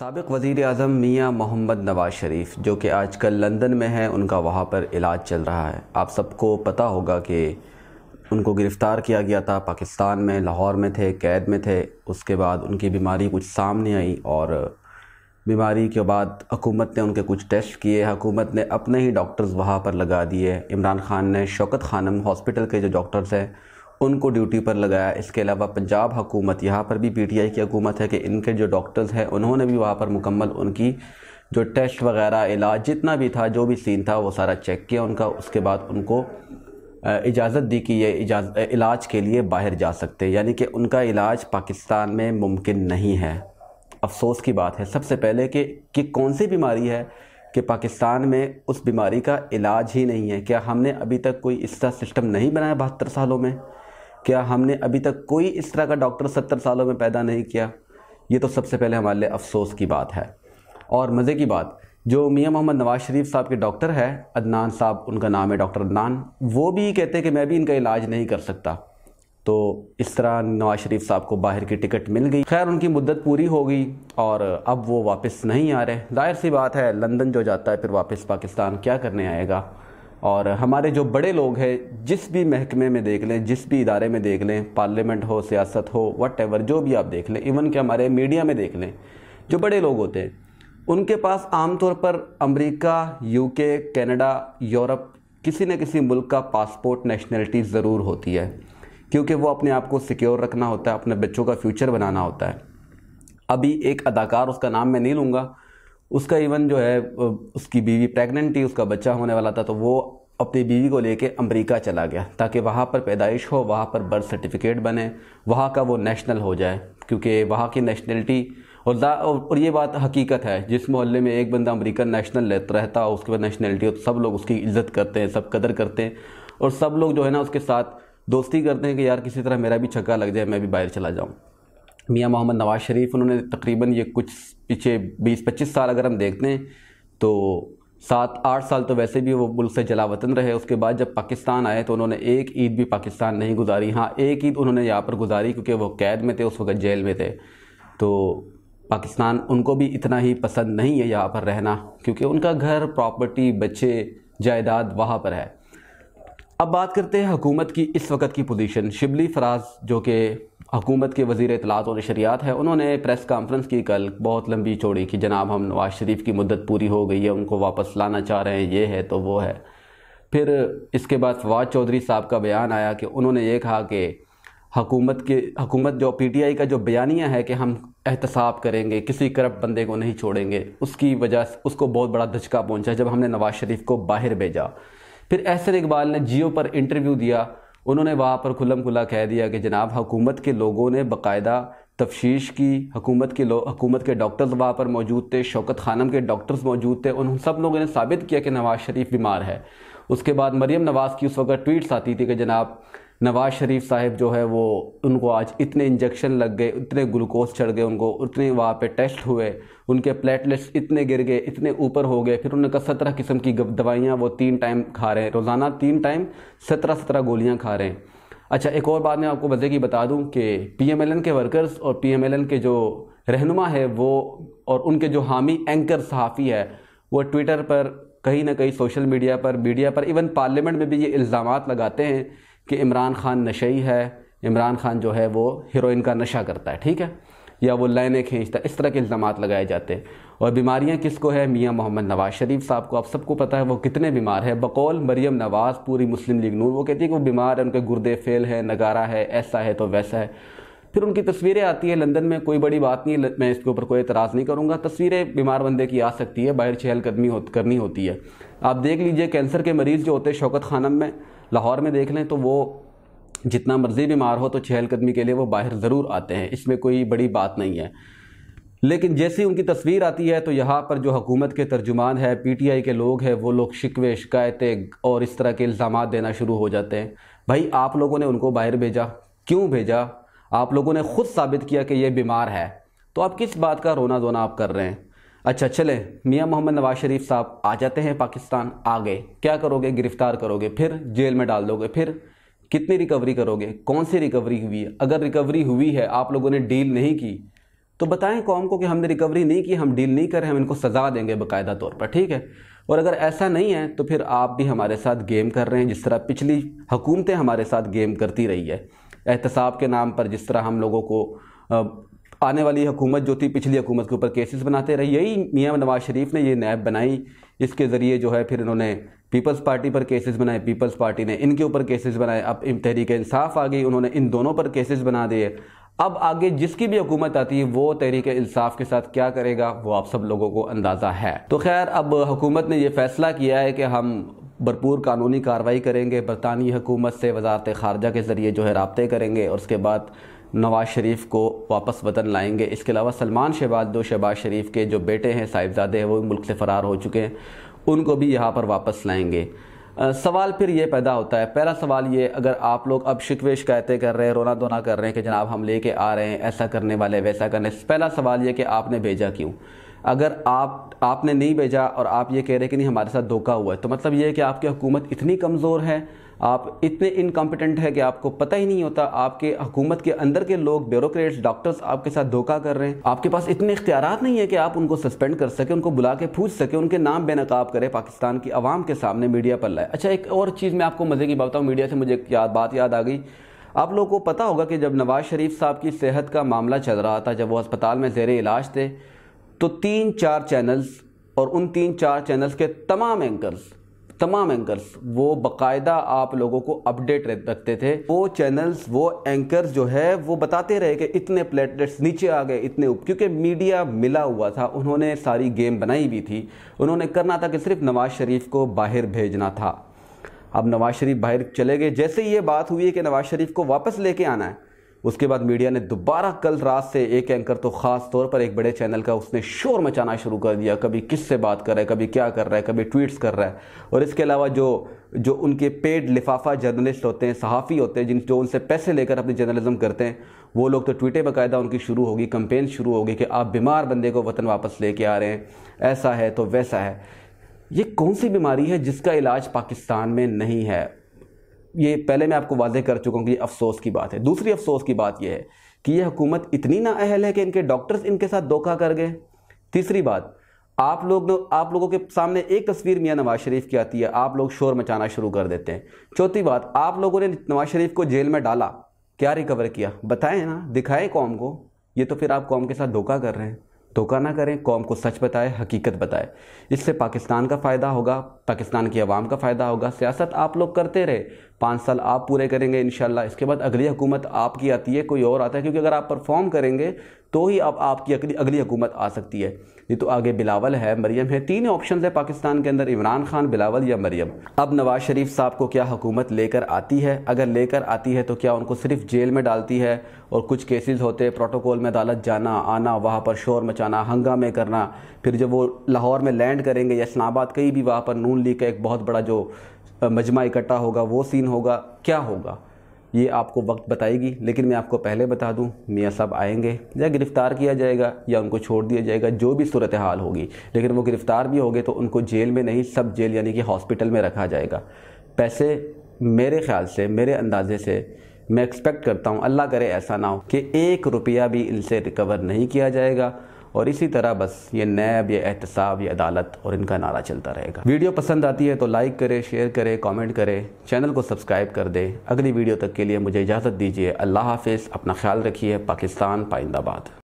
सबक वज़ी अजम मियाँ मोहम्मद नवाज शरीफ जो कि आजकल लंदन में हैं उनका वहाँ पर इलाज चल रहा है आप सबको पता होगा कि उनको गिरफ़्तार किया गया था पाकिस्तान में लाहौर में थे कैद में थे उसके बाद उनकी बीमारी कुछ सामने आई और बीमारी के बाद हकूमत ने उनके कुछ टेस्ट किए हकूमत ने अपने ही डॉक्टर्स वहाँ पर लगा दिए इमरान खान ने शौकत खानम हॉस्पिटल के जो डॉक्टर्स हैं उनको ड्यूटी पर लगाया इसके अलावा पंजाब हुकूमत यहाँ पर भी पीटीआई की हुकूमत है कि इनके जो डॉक्टर्स हैं उन्होंने भी वहाँ पर मुकम्मल उनकी जो टेस्ट वगैरह इलाज जितना भी था जो भी सीन था वो सारा चेक किया उनका उसके बाद उनको इजाज़त दी कि ये इजाज इलाज के लिए बाहर जा सकते यानी कि उनका इलाज पाकिस्तान में मुमकिन नहीं है अफसोस की बात है सबसे पहले कि कि कौन सी बीमारी है कि पाकिस्तान में उस बीमारी का इलाज ही नहीं है क्या हमने अभी तक कोई इसका सिस्टम नहीं बनाया बहत्तर सालों में क्या हमने अभी तक कोई इस तरह का डॉक्टर सत्तर सालों में पैदा नहीं किया ये तो सबसे पहले हमारे लिए अफसोस की बात है और मज़े की बात जो मियाँ मोहम्मद नवाज़ शरीफ साहब के डॉक्टर है अदनान साहब उनका नाम है डॉक्टर अदनान वो भी कहते हैं कि मैं भी इनका इलाज नहीं कर सकता तो इस तरह नवाज शरीफ साहब को बाहर की टिकट मिल गई खैर उनकी मुद्दत पूरी हो गई और अब वो वापस नहीं आ रहे जाहिर सी बात है लंदन जो जाता है फिर वापस पाकिस्तान क्या करने आएगा और हमारे जो बड़े लोग हैं जिस भी महकमे में देख लें जिस भी इदारे में देख लें पार्लियामेंट हो सियासत हो वट एवर जो भी आप देख लें इवन कि हमारे मीडिया में देख लें जो बड़े लोग होते हैं उनके पास आमतौर पर अमेरिका, यूके कनाडा यूरोप किसी न किसी मुल्क का पासपोर्ट नेशनलिटी ज़रूर होती है क्योंकि वो अपने आप को सिक्योर रखना होता है अपने बच्चों का फ्यूचर बनाना होता है अभी एक अदाकार उसका नाम मैं नहीं लूँगा उसका इवन जो है उसकी बीवी प्रेग्नेंट थी उसका बच्चा होने वाला था तो वो अपनी बीवी को लेके अमेरिका चला गया ताकि वहाँ पर पैदाइश हो वहाँ पर बर्थ सर्टिफिकेट बने वहाँ का वो नेशनल हो जाए क्योंकि वहाँ की नेशनलिटी और और ये बात हकीकत है जिस मोहल्ले में एक बंदा अमेरिकन नेशनल रहता है उसके बाद नेशनलिटी हो तो सब लोग उसकी इज्जत करते हैं सब कदर करते हैं और सब लोग जो है ना उसके साथ दोस्ती करते हैं कि यार किसी तरह मेरा भी छक्का लग जाए मैं भी बाहर चला जाऊँ मियाँ मोहम्मद नवाज़ शरीफ उन्होंने तकरीबन ये कुछ पीछे 20-25 साल अगर हम देखते हैं तो सात आठ साल तो वैसे भी वो मुल्क से जला वतन रहे उसके बाद जब पाकिस्तान आए तो उन्होंने एक ईद भी पाकिस्तान नहीं गुजारी हाँ एक ईद उन्होंने यहाँ पर गुजारी क्योंकि वो कैद में थे उस वक्त जेल में थे तो पाकिस्तान उनको भी इतना ही पसंद नहीं है यहाँ पर रहना क्योंकि उनका घर प्रॉपर्टी बच्चे जायदाद वहाँ पर है अब बात करते हैं हुकूमत की इस वक्त की पोजीशन शिबली फराज जो कि हुकूमत के वजीर इतलात और शरियात है उन्होंने प्रेस कॉन्फ्रेंस की कल बहुत लंबी चौड़ी कि जनाब हम नवाज़ शरीफ की मदद पूरी हो गई है उनको वापस लाना चाह रहे हैं ये है तो वो है फिर इसके बाद फवाद चौधरी साहब का बयान आया कि उन्होंने ये कहा कि हकूमत के हकूमत जो पी टी आई का जो बयानिया है कि हम एहतसाब करेंगे किसी करप्ट बंदे को नहीं छोड़ेंगे उसकी वजह उसको बहुत बड़ा धचका पहुंचा जब हमने नवाज़ शरीफ को बाहर भेजा फिर एहसन इकबाल ने जियो पर इंटरव्यू दिया उन्होंने वहाँ पर खुलम खुला कह दिया कि जनाब हुकूमत के लोगों ने बाकायदा तफ्श की हकूमत के लोग हकूमत के डॉक्टर्स वहाँ पर मौजूद थे शौकत खानम के डॉक्टर्स मौजूद थे उन सब लोगों ने साबित किया कि नवाज़ शरीफ बीमार है उसके बाद मरीम नवाज़ की उस वक्त ट्वीट्स आती थी कि जनाब नवाज़ शरीफ साहब जो है वो उनको आज इतने इंजेक्शन लग गए इतने ग्लूकोज चढ़ गए उनको उतने वहाँ पे टेस्ट हुए उनके प्लेटलेट्स इतने गिर गए इतने ऊपर हो गए फिर उन्होंने कहा सत्रह किस्म की दवाइयाँ वो तीन टाइम खा रहे हैं रोज़ाना तीन टाइम सत्रह सत्रह गोलियाँ खा रहे हैं अच्छा एक और बात मैं आपको वजह की बता दूँ कि एन के वर्कर्स और एन के जो रहनुमा है वो और उनके जो हामी एंकर सहाफ़ी है वो ट्विटर पर कहीं ना कहीं सोशल मीडिया पर मीडिया पर इवन पार्लियामेंट में भी ये इल्ज़ाम लगाते हैं कि इमरान खान ही है इमरान खान जो है वो हीरोइन का नशा करता है ठीक है या वो लाइनें खींचता है इस तरह के इल्ज़ाम लगाए जाते हैं और बीमारियाँ किसको है मियाँ मोहम्मद नवाज़ शरीफ साहब को आप सबको पता है वो कितने बीमार है बकौल मरीम नवाज़ पूरी मुस्लिम लीग नूर वो कहती है कि वो बीमार है उनके गुर्दे फेल है नगारा है ऐसा है तो वैसा है फिर उनकी तस्वीरें आती हैं लंदन में कोई बड़ी बात नहीं मैं इसके ऊपर कोई एतराज़ नहीं करूँगा तस्वीरें बीमार बंदे की आ सकती है बाहर चहलकदमी हो, करनी होती है आप देख लीजिए कैंसर के मरीज़ जो होते हैं शौकत खानम में लाहौर में देख लें तो वो जितना मर्ज़ी बीमार हो तो चहलकदमी के लिए वो बाहर ज़रूर आते हैं इसमें कोई बड़ी बात नहीं है लेकिन जैसे उनकी तस्वीर आती है तो यहाँ पर जो हुकूमत के तर्जुमान है पीटीआई के लोग हैं वो लोग शिकवे शिकायतें और इस तरह के इल्ज़ाम देना शुरू हो जाते हैं भाई आप लोगों ने उनको बाहर भेजा क्यों भेजा आप लोगों ने ख़ुद साबित किया कि ये बीमार है तो आप किस बात का रोना धोना आप कर रहे हैं अच्छा चले मियाँ मोहम्मद नवाज शरीफ साहब आ जाते हैं पाकिस्तान आ गए क्या करोगे गिरफ्तार करोगे फिर जेल में डाल दोगे फिर कितनी रिकवरी करोगे कौन सी रिकवरी हुई है अगर रिकवरी हुई है आप लोगों ने डील नहीं की तो बताएं कौम को कि हमने रिकवरी नहीं की हम डील नहीं करें हम इनको सज़ा देंगे बाकायदा तौर पर ठीक है और अगर ऐसा नहीं है तो फिर आप भी हमारे साथ गेम कर रहे हैं जिस तरह पिछली हुकूमतें हमारे साथ गेम करती रही है एहतसाब के नाम पर जिस तरह हम लोगों को आने वाली हुकूमत जो थी पिछली हुकूमत के ऊपर केसेस बनाते रही यही मियाँ नवाज शरीफ ने ये नैब बनाई इसके ज़रिए जो है फिर इन्होंने पीपल्स पार्टी पर केसेस बनाए पीपल्स पार्टी ने इनके ऊपर केसेस बनाए अब तहरीक इंसाफ आ गई उन्होंने इन दोनों पर केसेस बना दिए अब आगे जिसकी भी हुकूमत आती है वो तहरीक इंसाफ के साथ क्या करेगा वो आप सब लोगों को अंदाज़ा है तो खैर अब हुकूमत ने यह फैसला किया है कि हम भरपूर कानूनी कार्रवाई करेंगे बरतानी हुकूमत से वजारत खारजा के ज़रिए जो है रबते करेंगे और उसके बाद नवाज़ शरीफ को वापस वतन लाएंगे इसके अलावा सलमान शहबाज दो शहबाज शरीफ के जो बेटे हैं साहिबजादे हैं वो मुल्क से फ़रार हो चुके हैं उनको भी यहाँ पर वापस लाएंगे आ, सवाल फिर ये पैदा होता है पहला सवाल ये अगर आप लोग अब शिकवे शिकायतें कर रहे हैं रोना धोना कर रहे हैं कि जनाब हम ले कर आ रहे हैं ऐसा करने वाले वैसा करने पहला सवाल ये कि आपने भेजा क्यों अगर आप आपने नहीं भेजा और आप ये कह रहे हैं कि नहीं हमारे साथ धोखा हुआ है तो मतलब ये है कि आपकी हुकूमत इतनी कमज़ोर है आप इतने इनकॉम्पिटेंट है कि आपको पता ही नहीं होता आपके हुकूमत के अंदर के लोग ब्यूरोक्रेट्स डॉक्टर्स आपके साथ धोखा कर रहे हैं आपके पास इतने इख्तियार नहीं है कि आप उनको सस्पेंड कर सके उनको बुला के पूछ सके उनके नाम बेनकाब करें पाकिस्तान की आवाम के सामने मीडिया पर लाए अच्छा एक और चीज़ मैं आपको मज़े की बताऊँ मीडिया से मुझे याद बात याद आ गई आप लोगों को पता होगा कि जब नवाज़ शरीफ साहब की सेहत का मामला चल रहा था जब वो अस्पताल में जेर इलाज थे तो तीन चार चैनल्स और उन तीन चार चैनल्स के तमाम एंकर्स तमाम एंकर्स वो बकायदा आप लोगों को अपडेट रखते थे वो चैनल्स वो एंकर्स जो है वो बताते रहे कि इतने प्लेटलेट्स नीचे आ गए इतने उप क्योंकि मीडिया मिला हुआ था उन्होंने सारी गेम बनाई भी थी उन्होंने करना था कि सिर्फ नवाज़ शरीफ को बाहर भेजना था अब नवाज़ शरीफ बाहर चले गए जैसे ही ये बात हुई है कि नवाज़ शरीफ को वापस लेके आना है उसके बाद मीडिया ने दोबारा कल रात से एक एंकर तो ख़ास तौर पर एक बड़े चैनल का उसने शोर मचाना शुरू कर दिया कभी किस से बात कर रहा है कभी क्या कर रहा है कभी ट्वीट्स कर रहा है और इसके अलावा जो जो उनके पेड लिफाफा जर्नलिस्ट होते हैं सहाफ़ी होते हैं जिन जो उनसे पैसे लेकर अपनी जर्नलिज्म करते हैं वो लोग तो ट्वीटें बाकायदा उनकी शुरू होगी कंपेन शुरू होगी कि आप बीमार बंदे को वतन वापस लेके आ रहे हैं ऐसा है तो वैसा है ये कौन सी बीमारी है जिसका इलाज पाकिस्तान में नहीं है ये पहले मैं आपको वादे कर चुका हूँ कि अफसोस की बात है दूसरी अफसोस की बात यह है कि यह हुकूमत इतनी ना अहल है कि इनके डॉक्टर्स इनके साथ धोखा कर गए तीसरी बात आप लोग आप लोगों के सामने एक तस्वीर मियाँ नवाज शरीफ की आती है आप लोग शोर मचाना शुरू कर देते हैं चौथी बात आप लोगों ने नवाज शरीफ को जेल में डाला क्या रिकवर किया बताएं ना दिखाएं कौम को ये तो फिर आप कौम के साथ धोखा कर रहे हैं धोखा ना करें कौम को सच बताएं हकीकत बताएं इससे पाकिस्तान का फ़ायदा होगा पाकिस्तान की आवाम का फ़ायदा होगा सियासत आप लोग करते रहे पाँच साल आप पूरे करेंगे इन इसके बाद अगली हुकूमत आपकी आती है कोई और आता है क्योंकि अगर आप परफॉर्म करेंगे तो ही अब आपकी अगली अगली हुकूमत आ सकती है ये तो आगे बिलावल है मरियम है तीन ऑप्शन है पाकिस्तान के अंदर इमरान खान बिलावल या मरियम अब नवाज शरीफ साहब को क्या हुकूमत लेकर आती है अगर लेकर आती है तो क्या उनको सिर्फ जेल में डालती है और कुछ केसेस होते हैं प्रोटोकॉल में अदालत जाना आना वहाँ पर शोर मचाना हंगामे करना फिर जब वो लाहौर में लैंड करेंगे या इस्लामाबाद कहीं भी वहाँ पर नून लीग का एक बहुत बड़ा जो मजमा इकट्ठा होगा वो सीन होगा क्या होगा ये आपको वक्त बताएगी लेकिन मैं आपको पहले बता दूं मियाँ साहब आएंगे या गिरफ़्तार किया जाएगा या उनको छोड़ दिया जाएगा जो भी सूरत हाल होगी लेकिन वो गिरफ़्तार भी होंगे तो उनको जेल में नहीं सब जेल यानी कि हॉस्पिटल में रखा जाएगा पैसे मेरे ख्याल से मेरे अंदाजे से मैं एक्सपेक्ट करता हूँ अल्लाह करे ऐसा ना हो कि एक रुपया भी इनसे रिकवर नहीं किया जाएगा और इसी तरह बस ये नैब ये एहतसाब ये अदालत और इनका नारा चलता रहेगा वीडियो पसंद आती है तो लाइक करे शेयर करे कॉमेंट करे चैनल को सब्सक्राइब कर दे अगली वीडियो तक के लिए मुझे इजाज़त दीजिए अल्लाह हाफिज़ अपना ख्याल रखिए पाकिस्तान पाइंदाबाद